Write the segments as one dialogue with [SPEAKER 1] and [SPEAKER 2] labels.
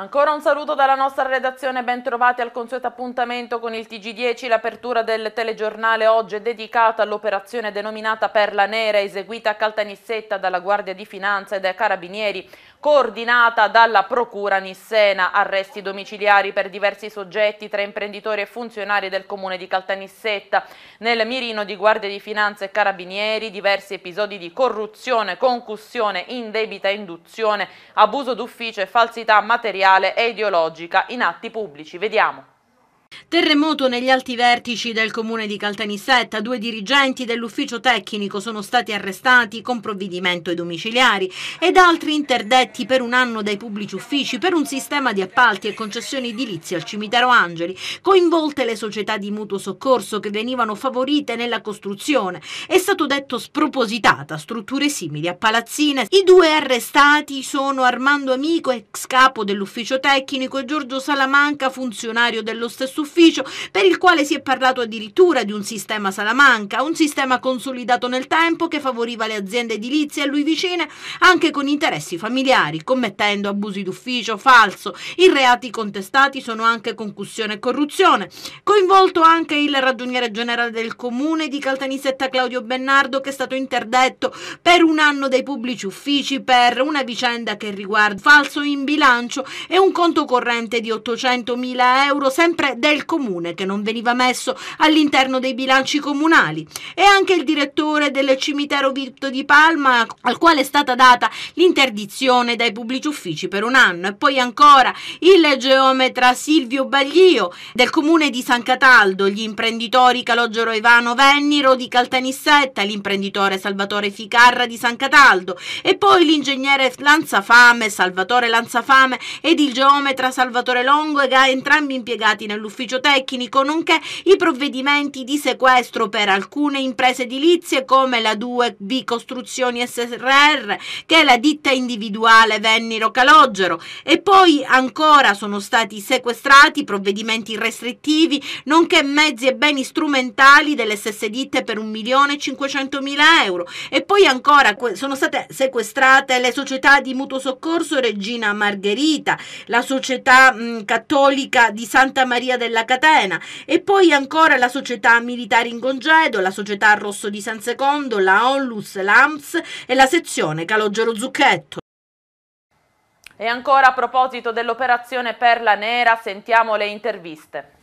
[SPEAKER 1] Ancora un saluto dalla nostra redazione, bentrovati al consueto appuntamento con il TG10. L'apertura del telegiornale oggi è dedicata all'operazione denominata Perla Nera, eseguita a Caltanissetta dalla Guardia di Finanza e dai Carabinieri coordinata dalla Procura Nissena. Arresti domiciliari per diversi soggetti, tra imprenditori e funzionari del comune di Caltanissetta. Nel mirino di Guardia di Finanza e Carabinieri, diversi episodi di corruzione, concussione, indebita induzione, abuso d'ufficio e falsità materiale e ideologica in atti pubblici. Vediamo.
[SPEAKER 2] Terremoto negli alti vertici del comune di Caltanissetta, due dirigenti dell'ufficio tecnico sono stati arrestati con provvedimento ai domiciliari ed altri interdetti per un anno dai pubblici uffici per un sistema di appalti e concessioni edilizie al cimitero Angeli, coinvolte le società di mutuo soccorso che venivano favorite nella costruzione, è stato detto spropositata strutture simili a palazzine. I due arrestati sono Armando Amico, ex capo dell'ufficio tecnico e Giorgio Salamanca, funzionario dello stesso ufficio per il quale si è parlato addirittura di un sistema Salamanca, un sistema consolidato nel tempo che favoriva le aziende edilizie a lui vicine anche con interessi familiari, commettendo abusi d'ufficio, falso. I reati contestati sono anche concussione e corruzione. Coinvolto anche il ragioniere generale del comune di Caltanissetta Claudio Bennardo che è stato interdetto per un anno dai pubblici uffici per una vicenda che riguarda falso in bilancio e un conto corrente di 800.000 euro sempre del del comune che non veniva messo all'interno dei bilanci comunali e anche il direttore del cimitero Vitto di Palma al quale è stata data l'interdizione dai pubblici uffici per un anno e poi ancora il geometra Silvio Baglio del comune di San Cataldo, gli imprenditori Calogero Ivano Vennero di Caltanissetta, l'imprenditore Salvatore Ficarra di San Cataldo e poi l'ingegnere Lanzafame, Salvatore Lanzafame ed il geometra Salvatore Longo entrambi impiegati nell'ufficio dell'ufficio tecnico, nonché i provvedimenti di sequestro per alcune imprese edilizie come la 2B Costruzioni SRR, che è la ditta individuale Venniro Calogero e poi ancora sono stati sequestrati provvedimenti restrittivi, nonché mezzi e beni strumentali delle stesse ditte per 1.500.000 euro e poi ancora sono state sequestrate le società di mutuo soccorso Regina Margherita, la società mh, cattolica di Santa Maria del della catena e poi ancora la società militare in congedo, la società Rosso di San Secondo, la Onlus, l'AMS e la sezione Calogero Zucchetto.
[SPEAKER 1] E ancora a proposito dell'operazione Perla Nera, sentiamo le interviste.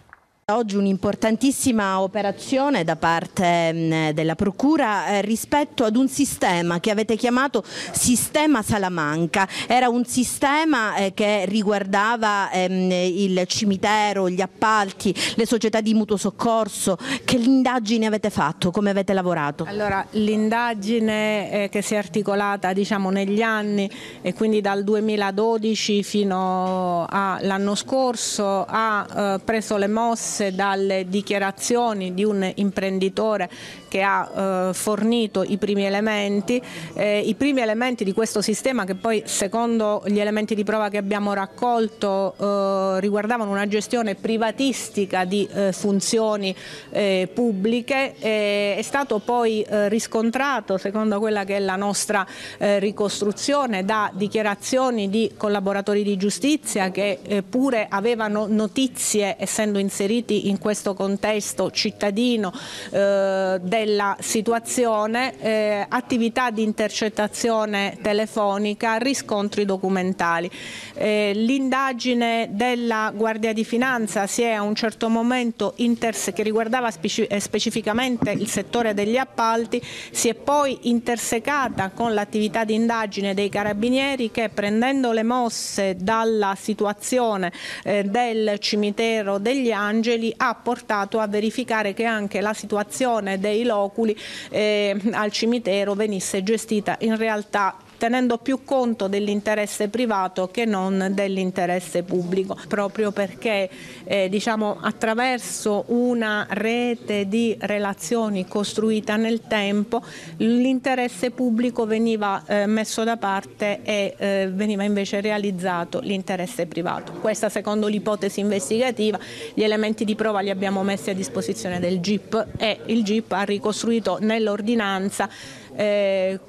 [SPEAKER 2] Oggi un'importantissima operazione da parte mm, della Procura eh, rispetto ad un sistema che avete chiamato Sistema Salamanca. Era un sistema eh, che riguardava ehm, il cimitero, gli appalti, le società di mutuo soccorso. Che indagine avete fatto? Come avete lavorato?
[SPEAKER 3] Allora, l'indagine eh, che si è articolata diciamo, negli anni e quindi dal 2012 fino all'anno scorso ha preso le mosse diverse dalle dichiarazioni di un imprenditore che ha eh, fornito i primi elementi, eh, i primi elementi di questo sistema che poi secondo gli elementi di prova che abbiamo raccolto eh, riguardavano una gestione privatistica di eh, funzioni eh, pubbliche, eh, è stato poi riscontrato secondo quella che è la nostra ricostruzione da dichiarazioni di collaboratori di giustizia che pure avevano notizie essendo inseriti in questo contesto cittadino eh, della situazione eh, attività di intercettazione telefonica, riscontri documentali. Eh, L'indagine della Guardia di Finanza si è a un certo momento che riguardava specific eh, specificamente il settore degli appalti, si è poi intersecata con l'attività di indagine dei carabinieri che prendendo le mosse dalla situazione eh, del cimitero degli angeli ha portato a verificare che anche la situazione dei loculi eh, al cimitero venisse gestita in realtà tenendo più conto dell'interesse privato che non dell'interesse pubblico, proprio perché eh, diciamo, attraverso una rete di relazioni costruita nel tempo l'interesse pubblico veniva eh, messo da parte e eh, veniva invece realizzato l'interesse privato. Questa secondo l'ipotesi investigativa, gli elementi di prova li abbiamo messi a disposizione del GIP e il GIP ha ricostruito nell'ordinanza eh,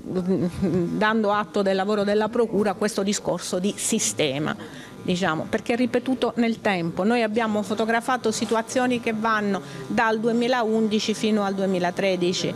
[SPEAKER 3] dando atto del lavoro della Procura, questo discorso di sistema. Diciamo, perché è ripetuto nel tempo. Noi abbiamo fotografato situazioni che vanno dal 2011 fino al 2013,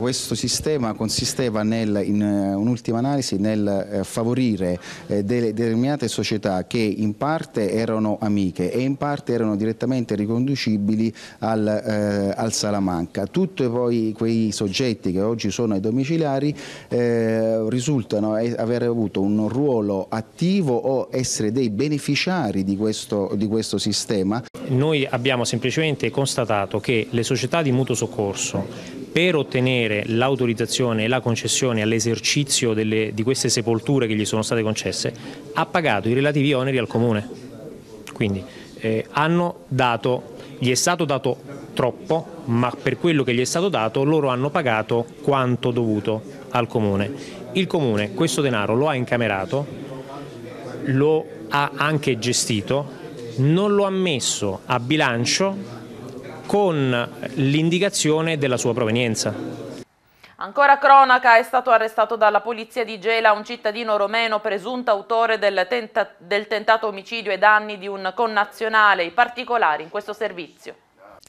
[SPEAKER 4] questo sistema consisteva nel, in eh, un'ultima analisi nel eh, favorire eh, delle determinate società che in parte erano amiche e in parte erano direttamente riconducibili al, eh, al Salamanca. Tutti poi quei soggetti che oggi sono ai domiciliari eh, risultano aver avuto un ruolo attivo o essere dei beneficiari di questo, di questo sistema. Noi abbiamo semplicemente constatato che le società di mutuo soccorso per ottenere l'autorizzazione e la concessione all'esercizio di queste sepolture che gli sono state concesse, ha pagato i relativi oneri al Comune. Quindi eh, dato, gli è stato dato troppo, ma per quello che gli è stato dato loro hanno pagato quanto dovuto al Comune. Il Comune questo denaro lo ha incamerato, lo ha anche gestito, non lo ha messo a bilancio con l'indicazione della sua provenienza.
[SPEAKER 1] Ancora cronaca, è stato arrestato dalla polizia di Gela un cittadino romeno presunto autore del, tenta del tentato omicidio e danni di un connazionale, i particolari in questo servizio.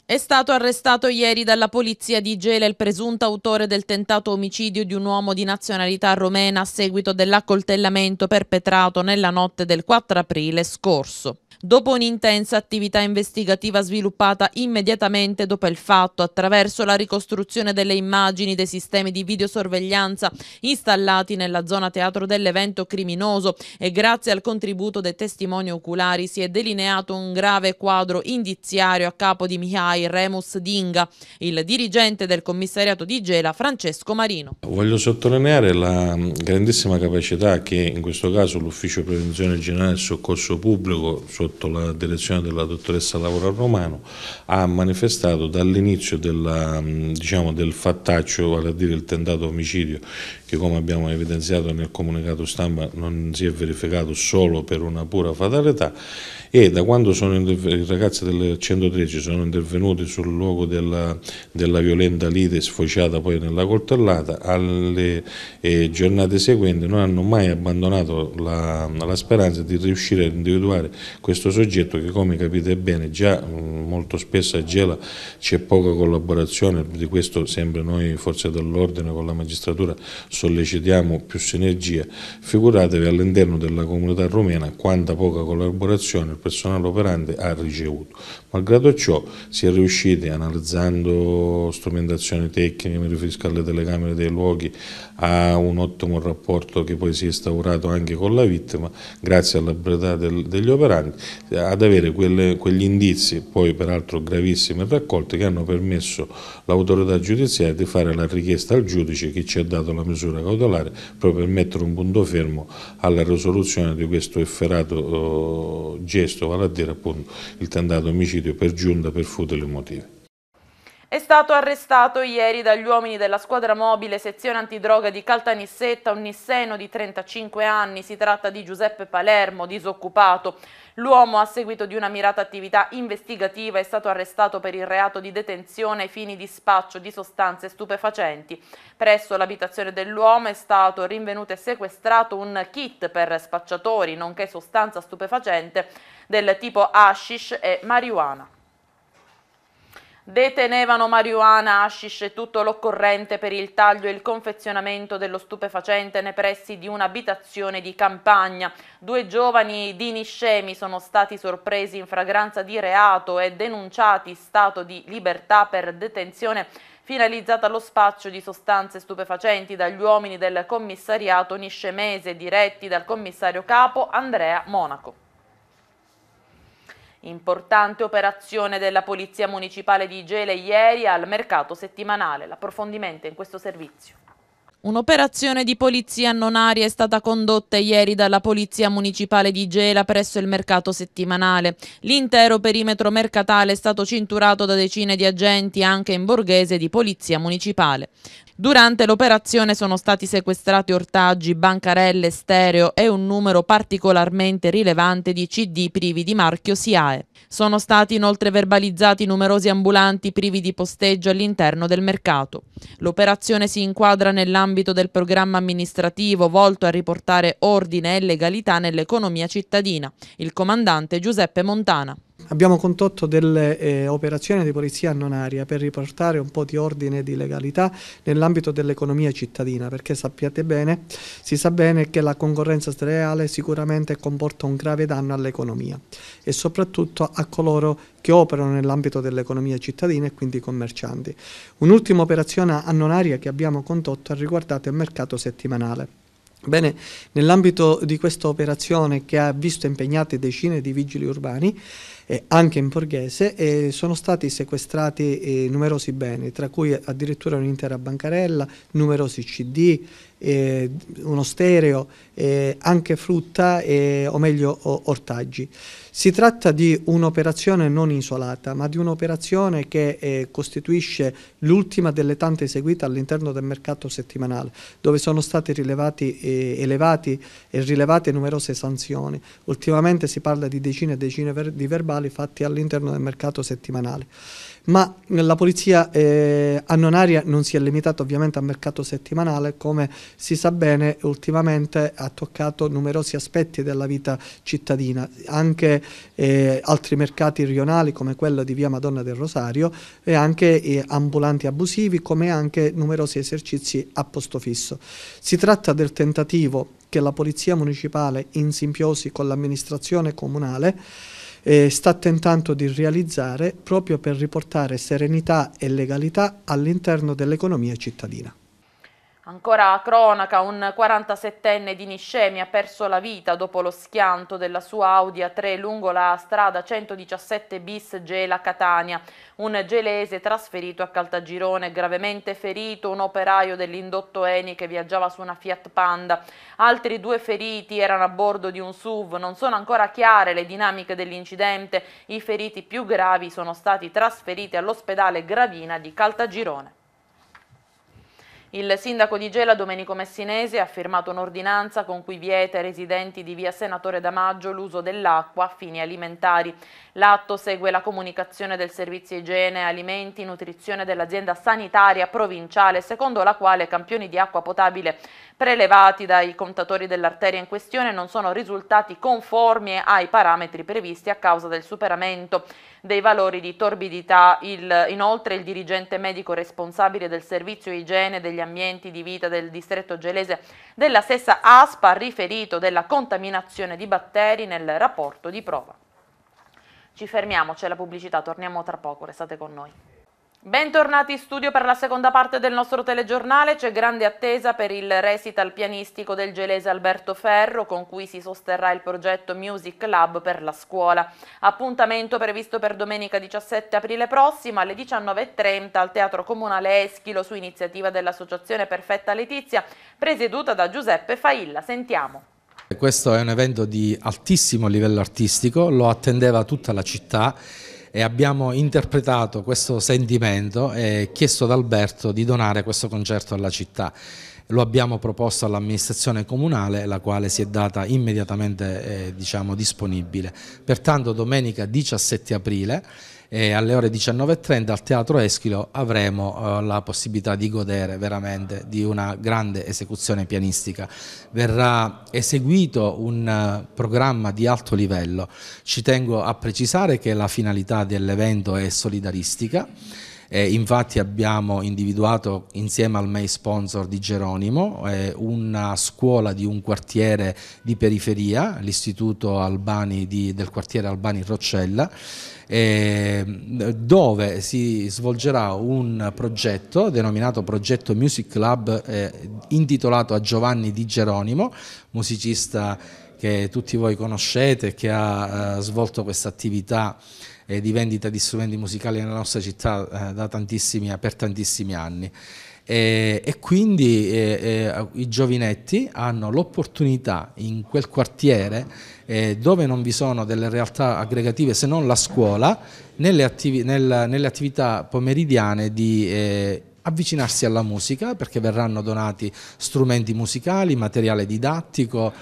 [SPEAKER 1] È stato arrestato ieri dalla polizia di Gela il presunto autore del tentato omicidio di un uomo di nazionalità romena a seguito dell'accoltellamento perpetrato nella notte del 4 aprile scorso. Dopo un'intensa attività investigativa sviluppata immediatamente dopo il fatto attraverso la ricostruzione delle immagini dei sistemi di videosorveglianza installati nella zona teatro dell'evento criminoso e grazie al contributo dei testimoni oculari si è delineato un grave quadro indiziario a capo di Mihai Remus Dinga, il dirigente del commissariato di Gela Francesco Marino.
[SPEAKER 5] Voglio sottolineare la grandissima capacità che in questo caso l'Ufficio Prevenzione Generale e Soccorso Pubblico, sotto sotto la direzione della dottoressa Laura Romano, ha manifestato dall'inizio mm, diciamo, del fattaccio, vale a dire il tentato omicidio che come abbiamo evidenziato nel comunicato stampa non si è verificato solo per una pura fatalità e da quando i ragazzi del 113 sono intervenuti sul luogo della, della violenta lite sfociata poi nella coltellata alle eh, giornate seguenti non hanno mai abbandonato la, la, speranza di riuscire a individuare questo soggetto che come capite bene già mh, molto spesso a Gela c'è poca collaborazione di questo sempre noi forze dell'ordine con la magistratura sollecitiamo più sinergia, figuratevi all'interno della comunità romena quanta poca collaborazione il personale operante ha ricevuto. Malgrado ciò si è riusciti, analizzando strumentazioni tecniche, mi riferisco alle telecamere dei luoghi, a un ottimo rapporto che poi si è instaurato anche con la vittima, grazie alla all'abilità degli operanti, ad avere quelle, quegli indizi, poi peraltro gravissimi e raccolti, che hanno permesso l'autorità giudiziaria di fare la richiesta al giudice che ci ha dato la misura misura cautelare proprio per mettere un punto fermo alla risoluzione di questo efferato eh, gesto, vale a dire appunto il tentato omicidio per giunta per futili motivi.
[SPEAKER 1] È stato arrestato ieri dagli uomini della squadra mobile sezione antidroga di Caltanissetta un nisseno di 35 anni. Si tratta di Giuseppe Palermo, disoccupato. L'uomo, a seguito di una mirata attività investigativa, è stato arrestato per il reato di detenzione ai fini di spaccio di sostanze stupefacenti. Presso l'abitazione dell'uomo è stato rinvenuto e sequestrato un kit per spacciatori, nonché sostanza stupefacente del tipo hashish e marijuana. Detenevano marijuana, hashish e tutto l'occorrente per il taglio e il confezionamento dello stupefacente nei pressi di un'abitazione di campagna. Due giovani di Niscemi sono stati sorpresi in fragranza di reato e denunciati stato di libertà per detenzione finalizzata allo spaccio di sostanze stupefacenti dagli uomini del commissariato niscemese diretti dal commissario capo Andrea Monaco. Importante operazione della Polizia Municipale di Gela ieri al mercato settimanale. L'approfondimento in questo servizio. Un'operazione di polizia non aria è stata condotta ieri dalla Polizia Municipale di Gela presso il mercato settimanale. L'intero perimetro mercatale è stato cinturato da decine di agenti anche in borghese di Polizia Municipale. Durante l'operazione sono stati sequestrati ortaggi, bancarelle, stereo e un numero particolarmente rilevante di CD privi di marchio SIAE. Sono stati inoltre verbalizzati numerosi ambulanti privi di posteggio all'interno del mercato. L'operazione si inquadra nell'ambito del programma amministrativo volto a riportare ordine e legalità nell'economia cittadina. Il comandante Giuseppe Montana.
[SPEAKER 6] Abbiamo condotto delle eh, operazioni di polizia non aria per riportare un po' di ordine e di legalità nell'ambito dell'economia cittadina perché sappiate bene, si sa bene che la concorrenza sleale sicuramente comporta un grave danno all'economia e soprattutto a coloro che operano nell'ambito dell'economia cittadina e quindi i commercianti. Un'ultima operazione a non aria che abbiamo condotto ha riguardato il mercato settimanale. Bene, nell'ambito di questa operazione che ha visto impegnate decine di vigili urbani, eh, anche in borghese e sono stati sequestrati eh, numerosi beni, tra cui addirittura un'intera bancarella, numerosi cd, eh, uno stereo, eh, anche frutta eh, o meglio ortaggi. Si tratta di un'operazione non isolata, ma di un'operazione che eh, costituisce l'ultima delle tante eseguite all'interno del mercato settimanale, dove sono state rilevati, elevati, e rilevate numerose sanzioni. Ultimamente si parla di decine e decine ver di verbali illegali fatti all'interno del mercato settimanale. Ma eh, la polizia eh, a non si è limitata ovviamente al mercato settimanale, come si sa bene ultimamente ha toccato numerosi aspetti della vita cittadina, anche eh, altri mercati rionali come quello di via Madonna del Rosario e anche eh, ambulanti abusivi come anche numerosi esercizi a posto fisso. Si tratta del tentativo che la Polizia Municipale, in simbiosi con l'amministrazione comunale, eh, sta tentando di realizzare proprio per riportare serenità e legalità all'interno dell'economia cittadina.
[SPEAKER 1] Ancora a cronaca, un 47enne di Niscemi ha perso la vita dopo lo schianto della sua Audi A3 lungo la strada 117 bis Gela Catania. Un gelese trasferito a Caltagirone, gravemente ferito un operaio dell'indotto Eni che viaggiava su una Fiat Panda. Altri due feriti erano a bordo di un SUV. Non sono ancora chiare le dinamiche dell'incidente. I feriti più gravi sono stati trasferiti all'ospedale Gravina di Caltagirone. Il sindaco di Gela Domenico Messinese ha firmato un'ordinanza con cui vieta ai residenti di via Senatore Damaggio l'uso dell'acqua a fini alimentari. L'atto segue la comunicazione del servizio igiene, alimenti, nutrizione dell'azienda sanitaria provinciale secondo la quale campioni di acqua potabile prelevati dai contatori dell'arteria in questione non sono risultati conformi ai parametri previsti a causa del superamento dei valori di torbidità. Il, inoltre il dirigente medico responsabile del servizio igiene degli ambienti di vita del distretto gelese della stessa ASPA ha riferito della contaminazione di batteri nel rapporto di prova. Ci fermiamo, c'è la pubblicità, torniamo tra poco, restate con noi. Bentornati in studio per la seconda parte del nostro telegiornale, c'è grande attesa per il recital pianistico del gelese Alberto Ferro con cui si sosterrà il progetto Music Lab per la scuola. Appuntamento previsto per domenica 17 aprile prossimo alle 19.30 al Teatro Comunale Eschilo su iniziativa dell'Associazione Perfetta Letizia presieduta da Giuseppe Failla. Sentiamo.
[SPEAKER 7] Questo è un evento di altissimo livello artistico, lo attendeva tutta la città e abbiamo interpretato questo sentimento e chiesto ad Alberto di donare questo concerto alla città lo abbiamo proposto all'amministrazione comunale la quale si è data immediatamente eh, diciamo, disponibile. Pertanto domenica 17 aprile e alle ore 19.30 al Teatro Eschilo avremo eh, la possibilità di godere veramente di una grande esecuzione pianistica. Verrà eseguito un uh, programma di alto livello. Ci tengo a precisare che la finalità dell'evento è solidaristica eh, infatti abbiamo individuato insieme al MEI sponsor di Geronimo eh, una scuola di un quartiere di periferia, l'istituto Albani di, del quartiere Albani Roccella, eh, dove si svolgerà un progetto denominato progetto Music Club eh, intitolato a Giovanni Di Geronimo, musicista che tutti voi conoscete, che ha eh, svolto questa attività eh, di vendita di strumenti musicali nella nostra città eh, tantissimi, per tantissimi anni. E, e quindi eh, eh, i giovinetti hanno l'opportunità in quel quartiere eh, dove non vi sono delle realtà aggregative se non la scuola, nelle, attivi, nel, nelle attività pomeridiane di avvicinarsi alla musica perché verranno donati strumenti musicali, materiale didattico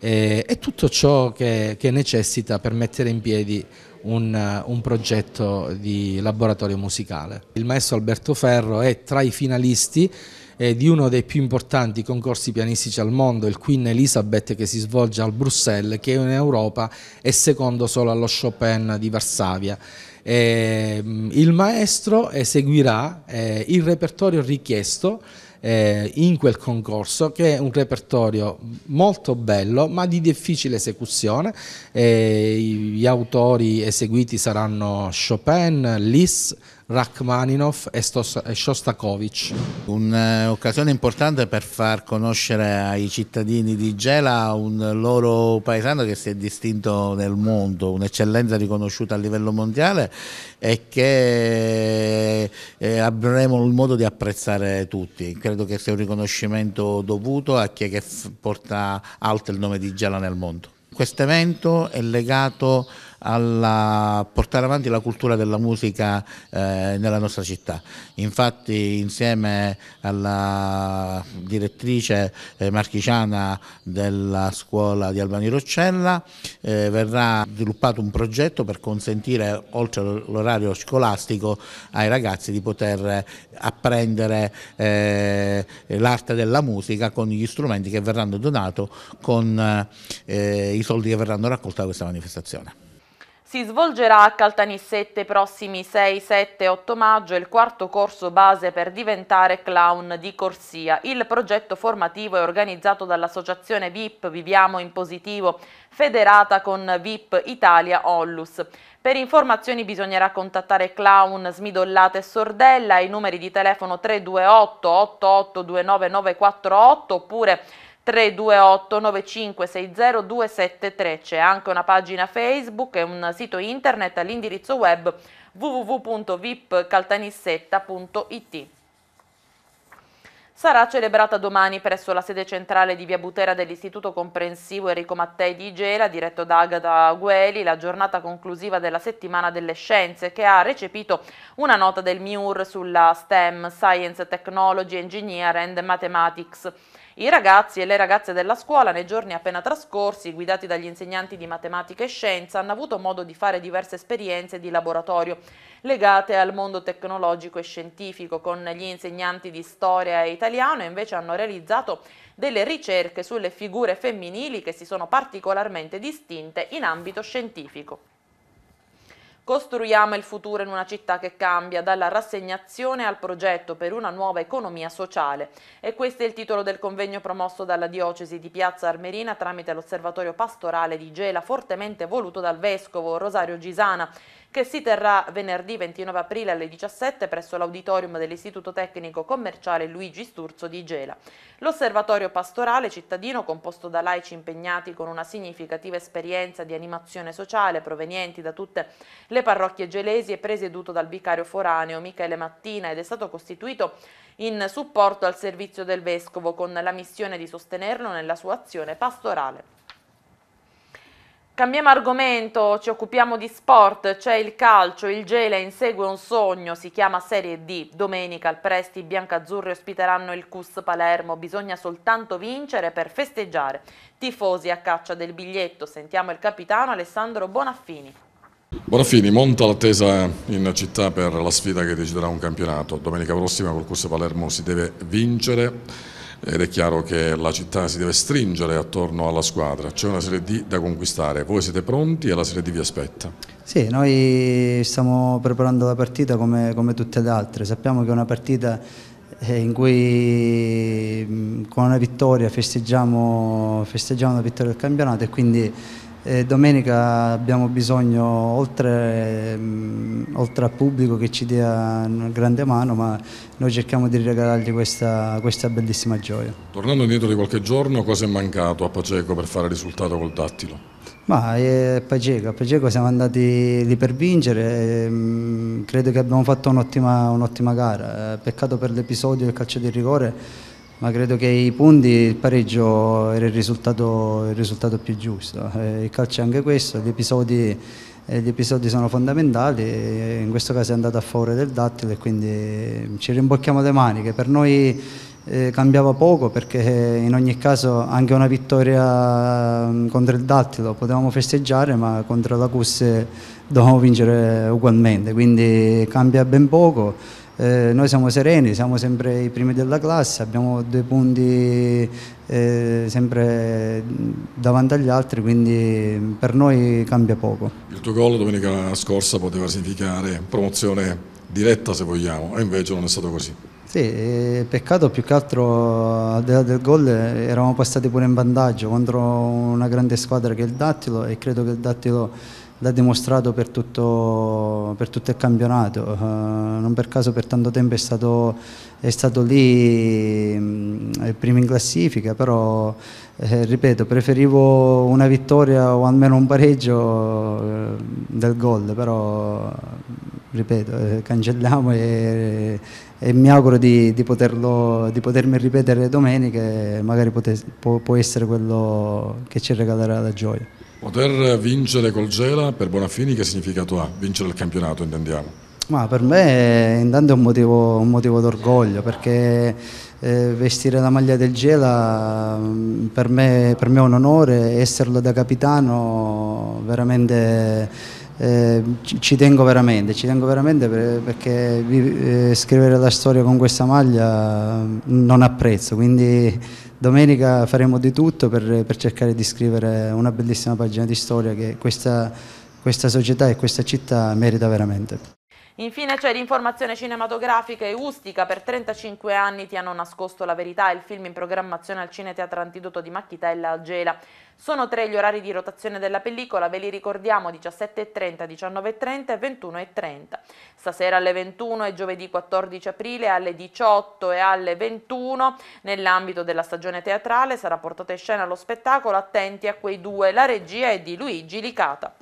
[SPEAKER 7] eh, e tutto ciò che, che necessita per mettere in piedi un, eh, un, progetto di laboratorio musicale. Il maestro Alberto Ferro è tra i finalisti eh, di uno dei più importanti concorsi pianistici al mondo, il Queen Elizabeth che si svolge al Bruxelles, che in Europa è secondo solo allo Chopin di Varsavia. Eh, il maestro eseguirà eh, il repertorio richiesto eh, in quel concorso che è un repertorio molto bello ma di difficile esecuzione, eh, gli autori eseguiti saranno Chopin, Lis, Rachmaninov
[SPEAKER 4] e, Stos- e Shostakovich. Un'occasione importante per far conoscere ai cittadini di Gela un loro paesano che si è distinto nel mondo, un'eccellenza riconosciuta a livello mondiale e che eh, avremo il modo di apprezzare tutti. Credo che sia un riconoscimento dovuto a chi porta alto il nome di Gela nel mondo. Questo evento è legato a portare avanti la cultura della musica eh, nella nostra città. Infatti insieme alla direttrice eh, marchigiana della scuola di Albani Roccella eh, verrà sviluppato un progetto per consentire oltre all'orario scolastico ai ragazzi di poter apprendere eh, l'arte della musica con gli strumenti che verranno donati con eh, i soldi che verranno raccolti da questa manifestazione.
[SPEAKER 1] Si svolgerà a Caltanissette prossimi 6, 7, 8 maggio il quarto corso base per diventare clown di corsia. Il progetto formativo è organizzato dall'associazione VIP Viviamo in Positivo, federata con VIP Italia Onlus. Per informazioni bisognerà contattare Clown, Smidollate e Sordella ai numeri di telefono 328 88 29948 oppure 328 9560 273. C'è anche una pagina Facebook e un sito internet all'indirizzo web www.vipcaltanissetta.it. Sarà celebrata domani presso la sede centrale di Via Butera dell'Istituto Comprensivo Enrico Mattei di Igera, diretto da Agata Gueli, la giornata conclusiva della Settimana delle Scienze, che ha recepito una nota del MIUR sulla STEM, Science, Technology, Engineer and Mathematics. I ragazzi e le ragazze della scuola nei giorni appena trascorsi, guidati dagli insegnanti di matematica e scienza, hanno avuto modo di fare diverse esperienze di laboratorio legate al mondo tecnologico e scientifico. Con gli insegnanti di storia e italiano invece hanno realizzato delle ricerche sulle figure femminili che si sono particolarmente distinte in ambito scientifico. Costruiamo il futuro in una città che cambia, dalla rassegnazione al progetto per una nuova economia sociale. E questo è il titolo del convegno promosso dalla diocesi di Piazza Armerina tramite l'osservatorio pastorale di Gela, fortemente voluto dal vescovo Rosario Gisana, che si terrà venerdì 29 aprile alle 17 presso l'auditorium dell'Istituto Tecnico Commerciale Luigi Sturzo di Gela. L'osservatorio pastorale cittadino, composto da laici impegnati con una significativa esperienza di animazione sociale provenienti da tutte le parrocchie gelesi, è presieduto dal vicario foraneo Michele Mattina ed è stato costituito in supporto al servizio del Vescovo con la missione di sostenerlo nella sua azione pastorale. Cambiamo argomento, ci occupiamo di sport, c'è il calcio, il Gela insegue un sogno, si chiama Serie D. Domenica al Presti i biancazzurri ospiteranno il Cus Palermo, bisogna soltanto vincere per festeggiare. Tifosi a caccia del biglietto, sentiamo il capitano Alessandro Bonaffini.
[SPEAKER 7] Bonaffini, monta l'attesa in città per la sfida che deciderà un campionato. Domenica prossima col Cus Palermo si deve vincere ed è chiaro che la città si deve stringere attorno alla squadra, c'è una Serie D da conquistare, voi siete pronti e la Serie D vi aspetta.
[SPEAKER 8] Sì, noi stiamo preparando la partita come, come tutte le altre, sappiamo che è una partita eh, in cui mm, con una vittoria festeggiamo, festeggiamo la vittoria del campionato e quindi e domenica abbiamo bisogno, oltre, mh, mm, oltre, al pubblico che ci dia una grande mano, ma noi cerchiamo di regalargli questa, questa, bellissima gioia.
[SPEAKER 7] Tornando indietro di qualche giorno, cosa è mancato a Paceco per fare risultato col dattilo?
[SPEAKER 8] Ma eh, Paceco, a Paceco siamo andati lì per vincere, e, ehm, mh, credo che abbiamo fatto un'ottima, un gara, eh, peccato per l'episodio del calcio di rigore ma credo che i punti, il pareggio era il risultato, il risultato più giusto. Eh, il calcio è anche questo, gli episodi, eh, gli episodi sono fondamentali, eh, in questo caso è andato a favore del Dattile e quindi ci rimbocchiamo le maniche. Per noi cambiava poco perché in ogni caso anche una vittoria mm, contro il Dattilo potevamo festeggiare ma contro la Cusse dovevamo vincere ugualmente, quindi cambia ben poco eh, noi siamo sereni, siamo sempre i primi della classe, abbiamo due punti eh, sempre davanti agli altri, quindi per noi cambia poco.
[SPEAKER 7] Il tuo gol domenica scorsa poteva significare promozione diretta se vogliamo, e invece non è stato così.
[SPEAKER 8] Sì, peccato più che altro al di là del gol eravamo passati pure in vantaggio contro una grande squadra che è il Dattilo e credo che il Dattilo l'ha dimostrato per tutto, per tutto, il campionato, uh, non per caso per tanto tempo è stato, è stato lì um, primo in classifica, però eh, ripeto preferivo una vittoria o almeno un pareggio uh, del gol, però ripeto eh, cancelliamo e, e, mi auguro di, di, poterlo, di potermi ripetere domenica e magari potes, può, può essere quello che ci regalerà la gioia.
[SPEAKER 7] Poter vincere col Gela per Bonafini che significato ha? Vincere il campionato intendiamo?
[SPEAKER 8] Ma per me intanto è un motivo, un motivo d'orgoglio perché eh, vestire la maglia del Gela mm, per me, per me, è un onore, esserlo da capitano veramente eh, ci, tengo veramente, ci tengo veramente perché eh, scrivere la storia con questa maglia mm, non apprezzo, quindi Domenica faremo di tutto per, per cercare di scrivere una bellissima pagina di storia che questa, questa società e questa città merita veramente.
[SPEAKER 1] Infine c'è l'informazione cinematografica e ustica, per 35 anni ti hanno nascosto la verità, il film in programmazione al Cineteatro Antidoto di Macchitella a Gela. Sono tre gli orari di rotazione della pellicola, ve li ricordiamo 17.30, 19.30 e 21.30. Stasera alle 21 e giovedì 14 aprile alle 18 e alle 21 nell'ambito della stagione teatrale sarà portata in scena lo spettacolo Attenti a quei due, la regia è di Luigi Licata.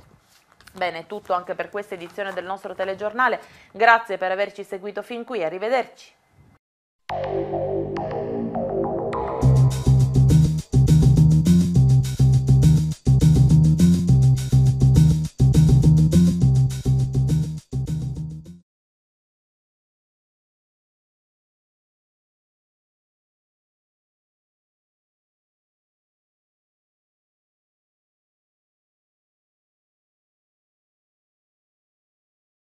[SPEAKER 1] Bene, è tutto anche per questa edizione del nostro telegiornale. Grazie per averci seguito fin qui, arrivederci.